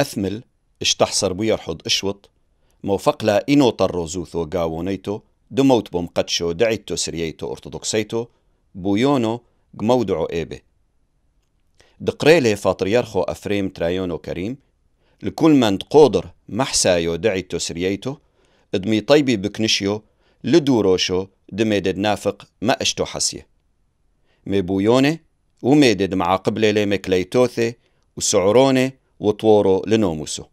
أثمل اشتحصر ويرحض اشوط موفق لا إنو طرو زوثو قاونيتو دموت بوم قدشو دعيتو سرييتو أرتدوكسيتو بويونو قمودعو إيبه دقريلي فاطر يرخو أفريم ترايونو كريم لكل من تقودر محسايو دعيتو سرييتو ادمي طيبي بكنشيو لدوروشو دميدد نافق ما اشتو حسيه مي بويوني وميدد معاقب ليلي مكليتوثي وسعروني وطوره لناموسه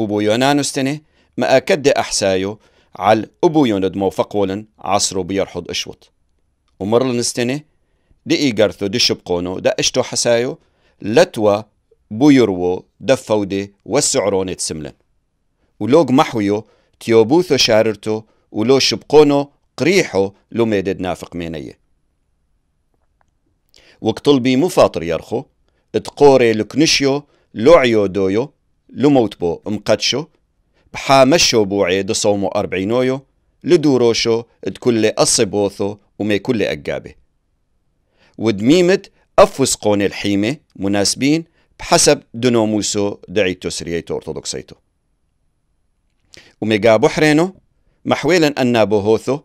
يونانو ستني ما أكد أحسايو عال أبو يوند موفقولن عصرو بيرحض أشوط ومرلنستني دي إيجارثو دي شبقونو دا أشتو حسايو لتوا بو دفو دفودي والسعروني تسملن ولوغ محويو تيوبوثو شاررتو ولو شبقونو قريحو لو ميدد نافق مينيه وقتلبي مفاطر يرخو تقوري لكنشيو لوعيو دويو لموتبو مقدشو بحامشو بوعي دصومو أربعينويو لدوروشو تكل أصبوثو ومي كل أقابي ودميمة أفوسقون الحيمة مناسبين بحسب دنوموسو دعيتو سريتو أرثوذكسيتو وميقا بحرينو محويلا أن بوهوثو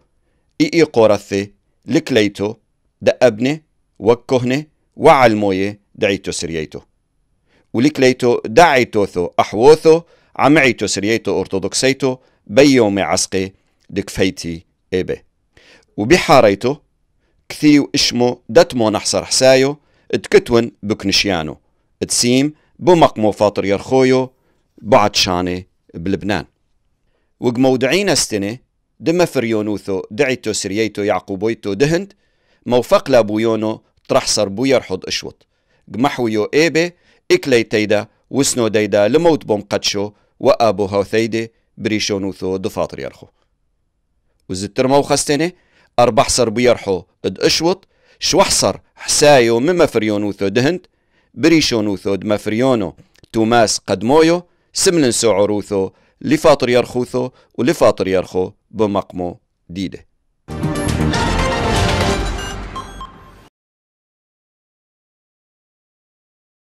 إي إي قورثي لكليتو دأبني وكهني وعلمويه دعيتو سرييتو ولكليتو دعيتوثو أحووثو عمعيتو سرييتو أرتودوكسيتو بيومي عسقي دكفيتي إيبي وبحاريتو كثيو إشمو دتمو نحصر حسايو اتكتون بكنشيانو تسيم بمقمو فاطر يرخويو بعد شاني بلبنان وقمودعين استني دم فريونوثو دعيتو سرييتو يعقوبويتو دهند موفق يونو ترحصر بو يرحض اشوط قمحويو إيبي إكلي تيدا وسنو ديدا لموت بوم قدشو وآبو هاو ثيدي بريشونوثو دفاطر يرخو وزتر مو خستيني أربع صر بيرحو اد أشوط شوحصر حسايو مما فريونوثو دهنت بريشونوثو دمفريونو توماس قدمويو سملن سعروثو لفاطر يرخوثو ولفاطر يرخو بمقمو ديده